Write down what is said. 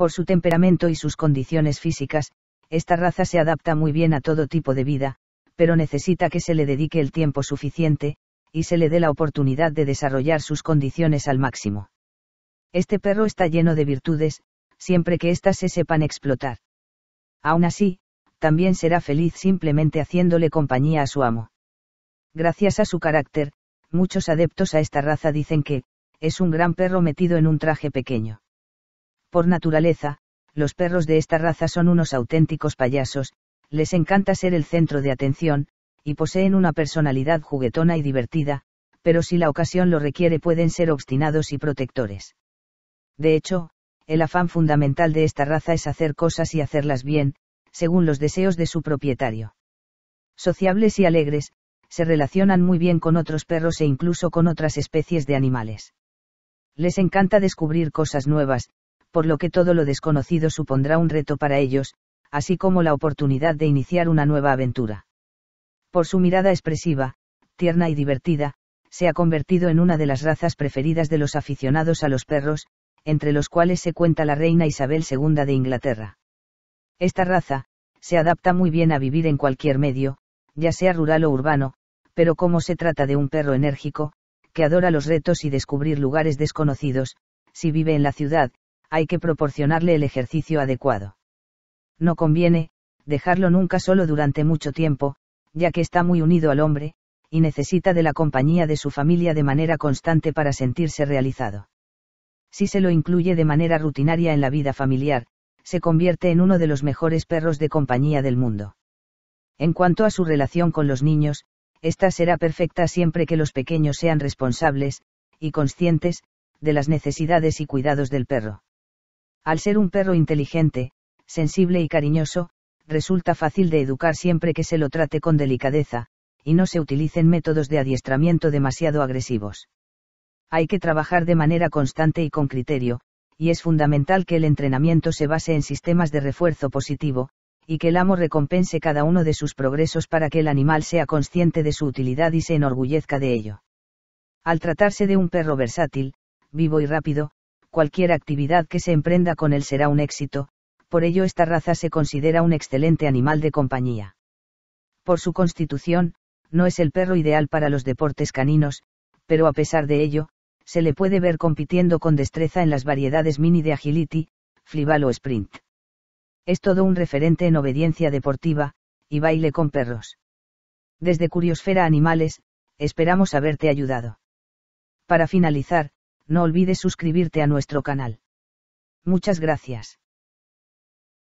Por su temperamento y sus condiciones físicas, esta raza se adapta muy bien a todo tipo de vida, pero necesita que se le dedique el tiempo suficiente, y se le dé la oportunidad de desarrollar sus condiciones al máximo. Este perro está lleno de virtudes, siempre que éstas se sepan explotar. Aún así, también será feliz simplemente haciéndole compañía a su amo. Gracias a su carácter, muchos adeptos a esta raza dicen que, es un gran perro metido en un traje pequeño. Por naturaleza, los perros de esta raza son unos auténticos payasos, les encanta ser el centro de atención, y poseen una personalidad juguetona y divertida, pero si la ocasión lo requiere pueden ser obstinados y protectores. De hecho, el afán fundamental de esta raza es hacer cosas y hacerlas bien, según los deseos de su propietario. Sociables y alegres, se relacionan muy bien con otros perros e incluso con otras especies de animales. Les encanta descubrir cosas nuevas, por lo que todo lo desconocido supondrá un reto para ellos, así como la oportunidad de iniciar una nueva aventura. Por su mirada expresiva, tierna y divertida, se ha convertido en una de las razas preferidas de los aficionados a los perros, entre los cuales se cuenta la reina Isabel II de Inglaterra. Esta raza, se adapta muy bien a vivir en cualquier medio, ya sea rural o urbano, pero como se trata de un perro enérgico, que adora los retos y descubrir lugares desconocidos, si vive en la ciudad, hay que proporcionarle el ejercicio adecuado. No conviene, dejarlo nunca solo durante mucho tiempo, ya que está muy unido al hombre, y necesita de la compañía de su familia de manera constante para sentirse realizado. Si se lo incluye de manera rutinaria en la vida familiar, se convierte en uno de los mejores perros de compañía del mundo. En cuanto a su relación con los niños, esta será perfecta siempre que los pequeños sean responsables, y conscientes, de las necesidades y cuidados del perro. Al ser un perro inteligente, sensible y cariñoso, resulta fácil de educar siempre que se lo trate con delicadeza, y no se utilicen métodos de adiestramiento demasiado agresivos. Hay que trabajar de manera constante y con criterio, y es fundamental que el entrenamiento se base en sistemas de refuerzo positivo, y que el amo recompense cada uno de sus progresos para que el animal sea consciente de su utilidad y se enorgullezca de ello. Al tratarse de un perro versátil, vivo y rápido, cualquier actividad que se emprenda con él será un éxito, por ello esta raza se considera un excelente animal de compañía. Por su constitución, no es el perro ideal para los deportes caninos, pero a pesar de ello, se le puede ver compitiendo con destreza en las variedades mini de agility, flival o sprint. Es todo un referente en obediencia deportiva, y baile con perros. Desde Curiosfera Animales, esperamos haberte ayudado. Para finalizar, no olvides suscribirte a nuestro canal. Muchas gracias.